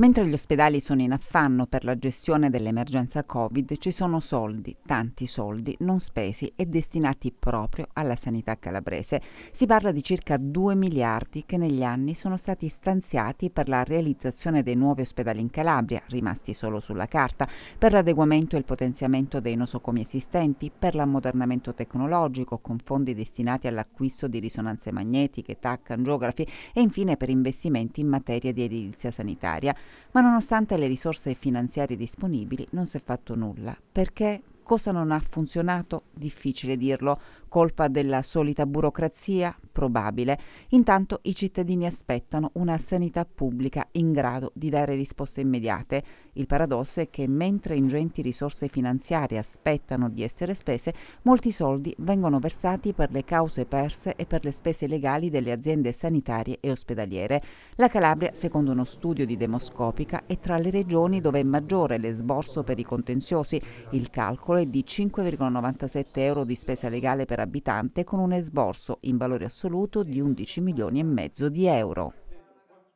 Mentre gli ospedali sono in affanno per la gestione dell'emergenza Covid, ci sono soldi, tanti soldi, non spesi e destinati proprio alla sanità calabrese. Si parla di circa 2 miliardi che negli anni sono stati stanziati per la realizzazione dei nuovi ospedali in Calabria, rimasti solo sulla carta, per l'adeguamento e il potenziamento dei nosocomi esistenti, per l'ammodernamento tecnologico con fondi destinati all'acquisto di risonanze magnetiche, TAC, angiografi e infine per investimenti in materia di edilizia sanitaria. Ma nonostante le risorse finanziarie disponibili non si è fatto nulla, perché cosa non ha funzionato? Difficile dirlo. Colpa della solita burocrazia? Probabile. Intanto i cittadini aspettano una sanità pubblica in grado di dare risposte immediate. Il paradosso è che mentre ingenti risorse finanziarie aspettano di essere spese, molti soldi vengono versati per le cause perse e per le spese legali delle aziende sanitarie e ospedaliere. La Calabria, secondo uno studio di Demoscopica, è tra le regioni dove è maggiore l'esborso per i contenziosi. Il calcolo è di 5,97 euro di spesa legale per per abitante con un esborso in valore assoluto di 11 milioni e mezzo di euro.